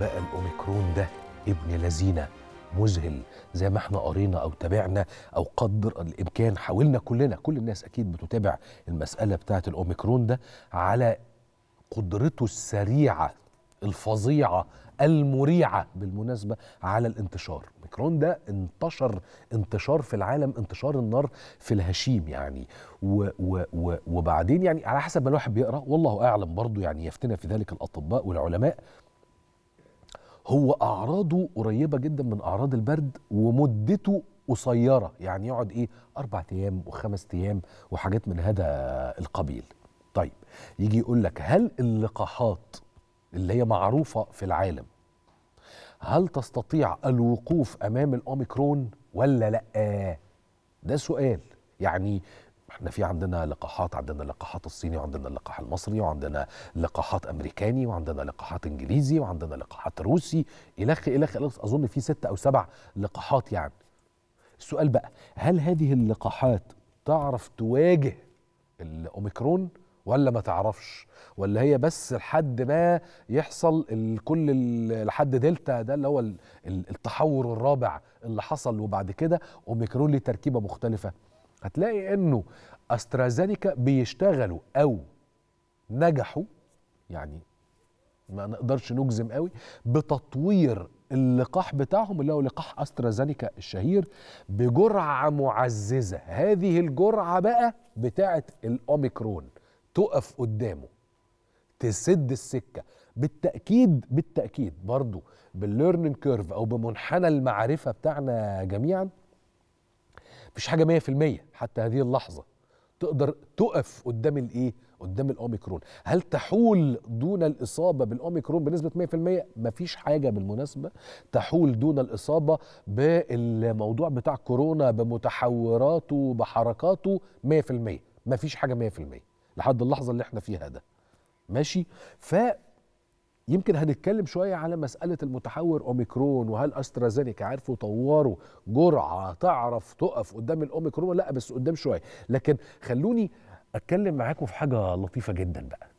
بقى الأوميكرون ده ابن لذينة مذهل زي ما احنا قرينا او تابعنا او قدر الامكان حاولنا كلنا كل الناس اكيد بتتابع المساله بتاعه الاوميكرون ده على قدرته السريعه الفظيعه المريعه بالمناسبه على الانتشار الاوميكرون ده انتشر انتشار في العالم انتشار النار في الهشيم يعني و و و وبعدين يعني على حسب ما الواحد بيقرا والله اعلم برضه يعني يفتنا في ذلك الاطباء والعلماء هو اعراضه قريبه جدا من اعراض البرد ومدته قصيره يعني يقعد ايه اربع ايام وخمس ايام وحاجات من هذا القبيل طيب يجي يقول لك هل اللقاحات اللي هي معروفه في العالم هل تستطيع الوقوف امام الاوميكرون ولا لا ده سؤال يعني احنا في عندنا لقاحات عندنا اللقاحات الصيني وعندنا اللقاح المصري وعندنا لقاحات امريكاني وعندنا لقاحات انجليزي وعندنا لقاحات روسي الخ الخ اظن في ستة او سبع لقاحات يعني السؤال بقى هل هذه اللقاحات تعرف تواجه الاوميكرون ولا ما تعرفش ولا هي بس لحد ما يحصل كل لحد دلتا ده اللي هو التحور الرابع اللي حصل وبعد كده اوميكرون ليه تركيبه مختلفه هتلاقي انه استرازينيكا بيشتغلوا او نجحوا يعني ما نقدرش نجزم قوي بتطوير اللقاح بتاعهم اللي هو لقاح استرازينيكا الشهير بجرعه معززه هذه الجرعه بقى بتاعه الاوميكرون تقف قدامه تسد السكه بالتاكيد بالتاكيد برضو بالليرنينج كيرف او بمنحنى المعرفه بتاعنا جميعا مش حاجه 100% حتى هذه اللحظه تقدر تقف قدام الايه قدام الاوميكرون هل تحول دون الاصابه بالاوميكرون بنسبه 100% مفيش حاجه بالمناسبه تحول دون الاصابه بالموضوع بتاع كورونا بمتحوراته بحركاته 100% مفيش حاجه 100% لحد اللحظه اللي احنا فيها ده ماشي ف يمكن هنتكلم شويه على مساله المتحور اوميكرون وهل استرازينيكا عارفوا طوروا جرعه تعرف تقف قدام الاوميكرون لا بس قدام شويه لكن خلوني اتكلم معاكم في حاجه لطيفه جدا بقى